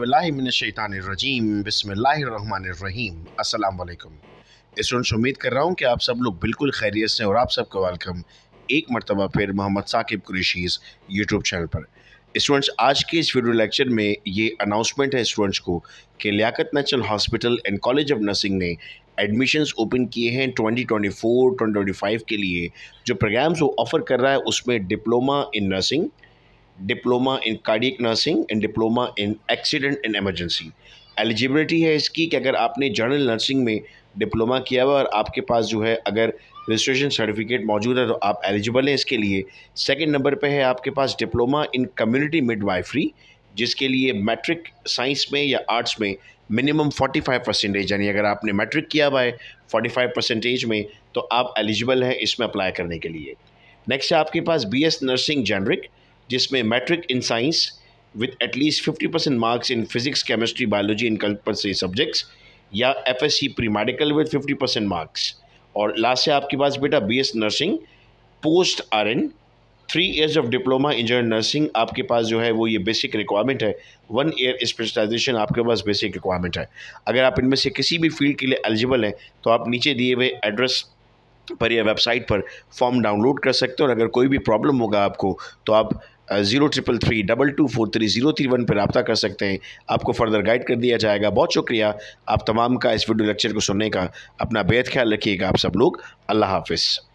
रजीम students उम्मीद कर रहा हूँ कि आप सब लोग बिल्कुल खैरियत से और आप सबका वेलकम एक मरतबा फिर मोहम्मद साकिब कुरेशीज़ यूट्यूब चैनल पर स्टूडेंट्स आज के इस वीडियो लेक्चर में ये अनाउंसमेंट है स्टूडेंट्स को कि Liaquat national hospital and college of nursing ने एडमिशन्स ओपन किए हैं 2024-2025 के लिए जो प्रोग्राम्स वो ऑफ़र कर रहा है उसमें diploma in nursing diploma in cardiac nursing and diploma in accident and emergency eligibility है इसकी कि अगर आपने जनरल नर्सिंग में डिप्लोमा किया हुआ और आपके पास जो है अगर रजिस्ट्रेशन सर्टिफिकेट मौजूद है तो आप एलिजिबल हैं इसके लिए सेकंड नंबर पे है आपके पास डिप्लोमा इन कम्युनिटी मिडवाइफरी जिसके लिए मैट्रिक साइंस में या आर्ट्स में मिनिमम 45 परसेंटेज यानी अगर आपने मैट्रिक किया हुआ है फाइव परसेंटेज में तो आप एलिजिबल हैं इसमें अप्लाई करने के लिए नेक्स्ट है आपके पास एस नर्सिंग जेनरिक जिसमें matric in science with at least fifty percent marks in physics chemistry biology in compulsory subjects या F S C pre medical with fifty percent marks और लास्ट से आपके पास बेटा B S nursing post R N three years of diploma engineer nursing आपके पास जो है वो ये बेसिक रिक्वायरमेंट है वन ईयर स्पेशलाइजेशन आपके पास बेसिक रिक्वायरमेंट है अगर आप इनमें से किसी भी फील्ड के लिए एलिजिबल हैं तो आप नीचे दिए हुए एड्रेस पर या वेबसाइट पर फॉर्म डाउनलोड कर सकते हो और अगर कोई भी प्रॉब्लम होगा आपको तो आप zero triple three double two four three zero three one पर रबता कर सकते हैं आपको फर्दर गाइड कर दिया जाएगा बहुत शुक्रिया आप तमाम का इस वीडियो लेक्चर को सुनने का अपना बेहद ख्याल रखिएगा आप सब लोग अल्लाह हाफिज़